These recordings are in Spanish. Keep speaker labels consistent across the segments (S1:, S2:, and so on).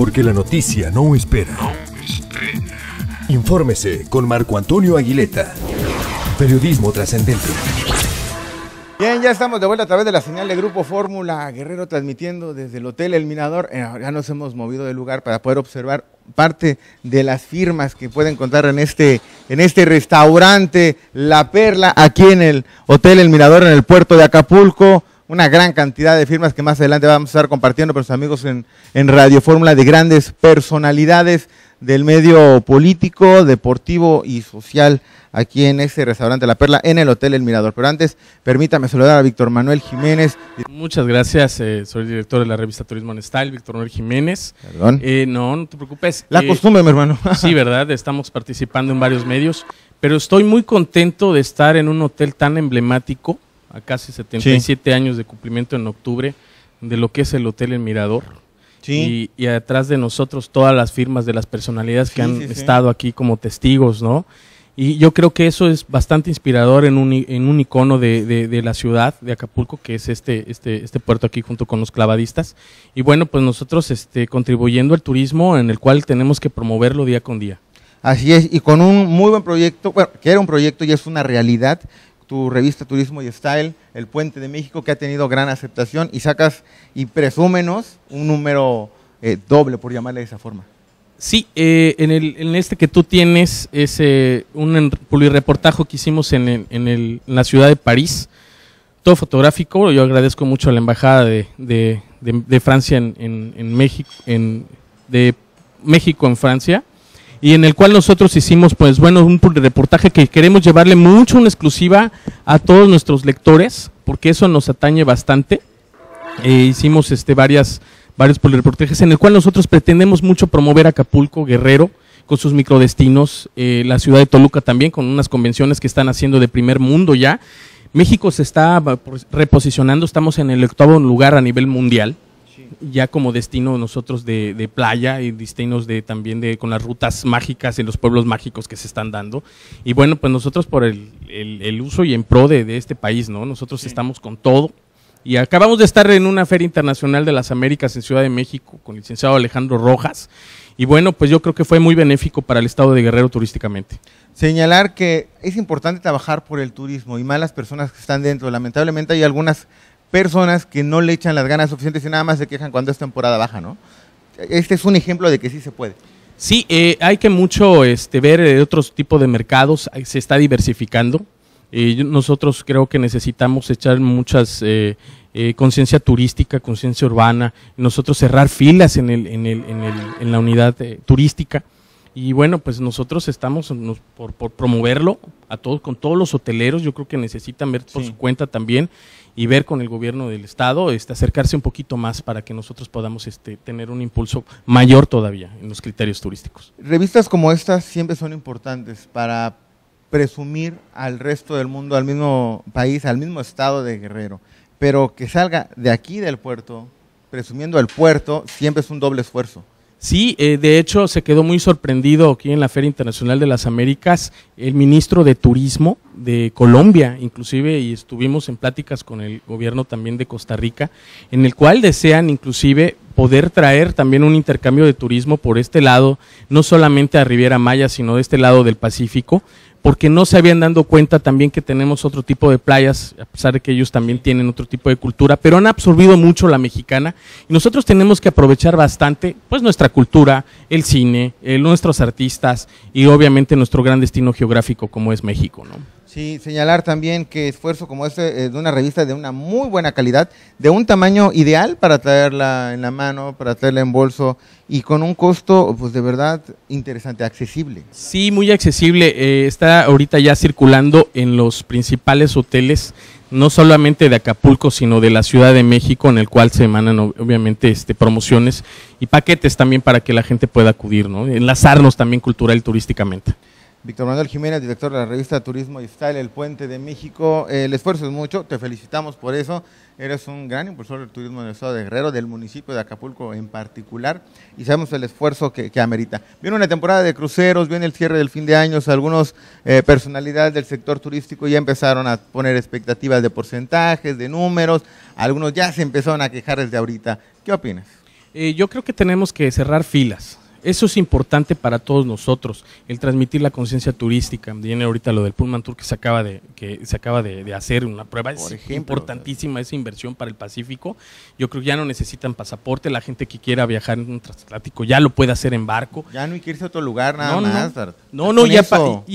S1: Porque la noticia no espera. Infórmese con Marco Antonio Aguileta. Periodismo trascendente. Bien, ya estamos de vuelta a través de la señal de Grupo Fórmula Guerrero transmitiendo desde el Hotel El Minador. Eh, ya nos hemos movido de lugar para poder observar parte de las firmas que pueden encontrar en este, en este restaurante La Perla, aquí en el Hotel El Mirador, en el puerto de Acapulco una gran cantidad de firmas que más adelante vamos a estar compartiendo con los amigos en, en Radio Fórmula de grandes personalidades del medio político, deportivo y social aquí en este restaurante La Perla, en el Hotel El Mirador. Pero antes, permítame saludar a Víctor Manuel Jiménez.
S2: Muchas gracias, eh, soy el director de la revista Turismo en Style, Víctor Manuel Jiménez. Perdón. Eh, no, no te preocupes. La eh, costumbre, mi hermano. sí, ¿verdad? Estamos participando en varios medios, pero estoy muy contento de estar en un hotel tan emblemático a casi 77 años de cumplimiento en octubre de lo que es el Hotel El Mirador. Sí. Y, y, atrás de nosotros todas las firmas de las personalidades que han estado aquí como testigos, ¿no? Y yo creo que eso es bastante inspirador en un, en un icono de, la ciudad de Acapulco, que es este, este, este puerto aquí junto con los clavadistas. Y bueno, pues nosotros este, contribuyendo al turismo en el cual tenemos que promoverlo día con día.
S1: Así es, y con un muy buen proyecto, bueno, que era un proyecto y es una realidad, tu revista Turismo y Style, El Puente de México, que ha tenido gran aceptación y sacas y presúmenos un número eh, doble, por llamarle de esa forma. Sí, eh, en, el, en
S2: este que tú tienes es eh, un un reportaje que hicimos en, en, el, la ciudad de París, todo fotográfico. Yo agradezco mucho a la Embajada de, Francia en, en, México, en, de México en Francia, y en el cual nosotros hicimos, pues bueno, un reportaje que queremos llevarle mucho una exclusiva a todos nuestros lectores, porque eso nos atañe bastante. Eh, hicimos este varias varios reportajes en el cual nosotros pretendemos mucho promover Acapulco, Guerrero, con sus microdestinos, eh, la ciudad de Toluca también, con unas convenciones que están haciendo de primer mundo ya. México se está pues, reposicionando, estamos en el octavo lugar a nivel mundial ya como destino nosotros de, playa y destinos de también de con las rutas mágicas y los pueblos mágicos que se están dando. Y bueno, pues nosotros por el, uso y en pro de, este país, ¿no? Nosotros estamos con todo. Y acabamos de estar en una Feria Internacional de las Américas en Ciudad de México con el licenciado Alejandro Rojas. Y bueno, pues yo creo que fue muy benéfico para
S1: el estado de Guerrero
S2: turísticamente.
S1: Señalar que es importante trabajar por el turismo y malas personas que están dentro. Lamentablemente hay algunas personas que no le echan las ganas suficientes y nada más se quejan cuando es temporada baja, ¿no? Este es un ejemplo de que sí se puede. Sí, eh, hay que
S2: mucho este, ver eh, otros tipos de mercados, se está diversificando. Eh, nosotros creo que necesitamos echar muchas conciencia turística, conciencia urbana, nosotros cerrar filas en, el, en, el, en, el, en la unidad turística. Y bueno, pues nosotros estamos por, promoverlo a todos, con todos los hoteleros, yo creo que necesitan ver por su cuenta también y ver con el gobierno del estado, este, acercarse un poquito más para que nosotros podamos este, tener un impulso mayor todavía en los criterios turísticos.
S1: Revistas como estas siempre son importantes para presumir al resto del mundo, al mismo país, al mismo estado de Guerrero, pero que salga de aquí del puerto, presumiendo el puerto, siempre es un doble esfuerzo.
S2: Sí, eh, de hecho se quedó muy sorprendido aquí en la Feria Internacional de las Américas el ministro de Turismo de Colombia, inclusive, y estuvimos en pláticas con el gobierno también de Costa Rica, en el cual desean inclusive poder traer también un intercambio de turismo por este lado, no solamente a Riviera Maya, sino de este lado del Pacífico, porque no se habían dado cuenta también que tenemos otro tipo de playas, a pesar de que ellos también tienen otro tipo de cultura, pero han absorbido mucho la mexicana y nosotros tenemos que aprovechar bastante pues nuestra cultura, el cine, eh, nuestros artistas y obviamente nuestro gran destino geográfico como es México, ¿no?
S1: Sí, señalar también que esfuerzo como este eh, de una revista de una muy buena calidad, de un tamaño ideal para traerla en la mano, para traerla en bolso y con un costo, pues de verdad interesante, accesible.
S2: Sí, muy accesible. Eh, está ahorita ya circulando en los principales hoteles, no solamente de Acapulco, sino de la Ciudad de México, en el cual se emanan obviamente este, promociones y paquetes también para que la gente pueda acudir, ¿no? Enlazarnos también cultural y turísticamente.
S1: Víctor Manuel Jiménez, director de la revista Turismo y Style, El Puente de México. el eh, esfuerzo es mucho, te felicitamos por eso. Eres un gran impulsor del turismo en el estado de Guerrero, del municipio de Acapulco en particular, y sabemos el esfuerzo que, amerita. Viene una temporada de cruceros, viene el cierre del fin de año, algunos eh, personalidades del sector turístico ya empezaron a poner expectativas de porcentajes, de números, algunos ya se empezaron a quejar desde ahorita. ¿Qué opinas?
S2: Eh, yo creo que tenemos que cerrar filas eso es importante para todos nosotros, el transmitir la conciencia turística. Viene ahorita lo del Pullman Tour que se acaba de, que se acaba de, hacer una prueba. es importantísima esa inversión para el Pacífico. Yo creo que ya no necesitan pasaporte. La gente que quiera viajar en un transatlántico ya lo puede hacer en barco. Ya no hay que irse a otro lugar, nada más. No, no, y,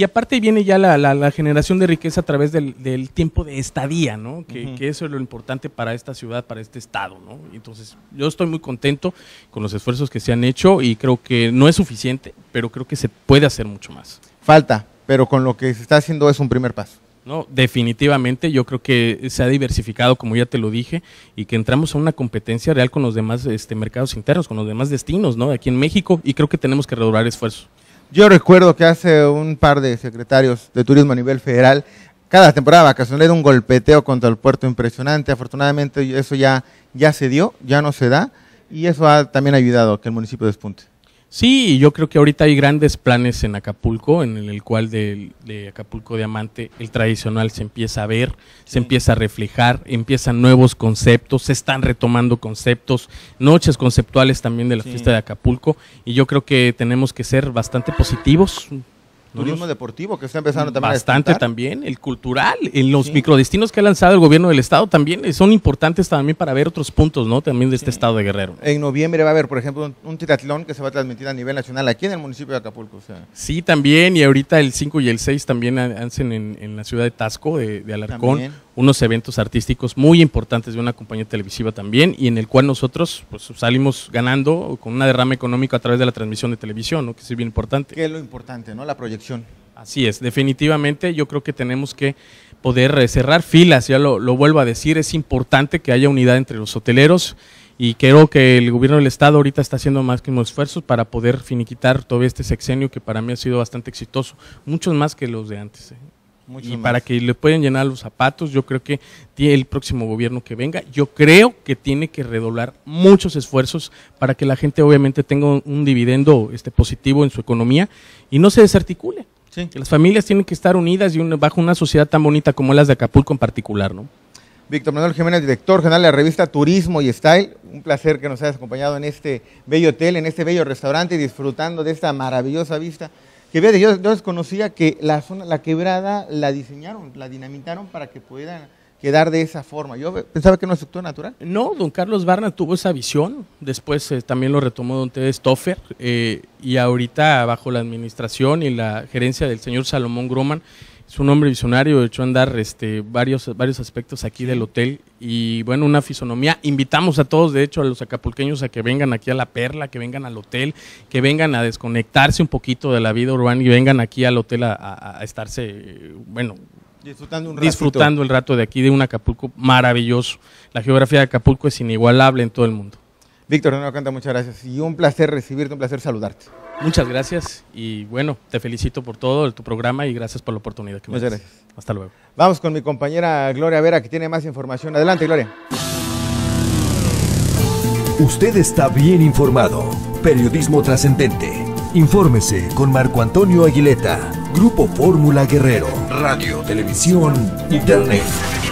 S2: aparte viene ya la, generación de riqueza a través del, tiempo de estadía, ¿no? Que, eso es lo importante para esta ciudad, para este estado, ¿no? Entonces, yo estoy muy contento con los esfuerzos que se han hecho y creo que no es suficiente, pero creo que se puede
S1: hacer mucho más. Falta, pero con lo que se está haciendo es un primer paso.
S2: No, definitivamente, yo creo que se ha diversificado, como ya te lo dije, y que entramos a una competencia real con los demás este, mercados internos, con los demás destinos, ¿no? Aquí en México, y creo que tenemos que redoblar esfuerzos.
S1: Yo recuerdo que hace un par de secretarios de turismo a nivel federal, cada temporada vacacional era un golpeteo contra el puerto impresionante. Afortunadamente, eso ya, ya se dio, ya no se da, y eso ha también ayudado a que el municipio despunte. Sí, yo creo que ahorita hay grandes planes
S2: en Acapulco, en el cual de, de Acapulco Diamante el tradicional se empieza a ver, se empieza a reflejar, empiezan nuevos conceptos, se están retomando conceptos, noches conceptuales también de la fiesta de Acapulco, y yo creo que tenemos que ser bastante positivos,
S1: turismo deportivo que está empezando también. Bastante
S2: también, el cultural, en los microdestinos que ha lanzado el gobierno del estado también eh, son importantes también para ver otros puntos, ¿no? También de este estado de Guerrero.
S1: En noviembre va a haber, por ejemplo, un, un, que se va a transmitir a nivel nacional aquí en el municipio de Acapulco.
S2: Sí, también, y ahorita el 5 y el 6 también hacen en, la ciudad de Tasco, de, Alarcón, unos eventos artísticos muy importantes de una compañía televisiva también, y en el cual nosotros pues, salimos ganando con una derrama económica a través de la transmisión de televisión, ¿no? Que es bien importante. Que es lo
S1: importante, ¿no? La proyección
S2: Así es, definitivamente yo creo que tenemos que poder eh, cerrar filas, ya lo, vuelvo a decir, es importante que haya unidad entre los hoteleros y creo que el gobierno del estado ahorita está haciendo máximos esfuerzos para poder finiquitar todo este sexenio que para mí ha sido bastante exitoso, muchos más que los de antes. Eh y para que le puedan llenar los zapatos, yo creo que el próximo gobierno que venga, yo creo que tiene que redoblar muchos esfuerzos para que la gente obviamente tenga un dividendo este positivo en su economía y no se desarticule. Que las familias tienen que estar unidas y bajo una sociedad tan bonita como las de Acapulco en particular, ¿no?
S1: Víctor Manuel Jiménez, director general de la revista Turismo y Style. Un placer que nos hayas acompañado en este bello hotel, en este bello restaurante, disfrutando de esta maravillosa vista que yo, desconocía que la zona, la quebrada la diseñaron, la dinamitaron para que pudieran quedar de esa forma. Yo pensaba que no una estructura natural. No, don Carlos Barna tuvo esa visión,
S2: después eh, también lo retomó don Ted Stoffer, eh, y ahorita bajo la administración y la gerencia del señor Salomón Groman, es un hombre visionario, de hecho andar este, varios, varios aspectos aquí del hotel y bueno, una fisonomía. Invitamos a todos, de hecho, a los acapulqueños a que vengan aquí a La Perla, que vengan al hotel, que vengan a desconectarse un poquito de la vida urbana y vengan aquí al hotel a, estarse, bueno, disfrutando el rato de aquí, de un Acapulco maravilloso. La geografía de Acapulco es inigualable en todo el mundo.
S1: Víctor me Canta, muchas gracias y un placer recibirte, un placer saludarte. Muchas gracias y bueno,
S2: te felicito por todo tu programa y gracias por la oportunidad que me Muchas gracias. Hasta luego.
S1: Vamos con mi compañera Gloria Vera que tiene más información. Adelante, Gloria. Usted está bien informado. Periodismo trascendente. Infórmese con Marco Antonio Aguileta, Grupo Fórmula Guerrero, Radio, Televisión, Internet.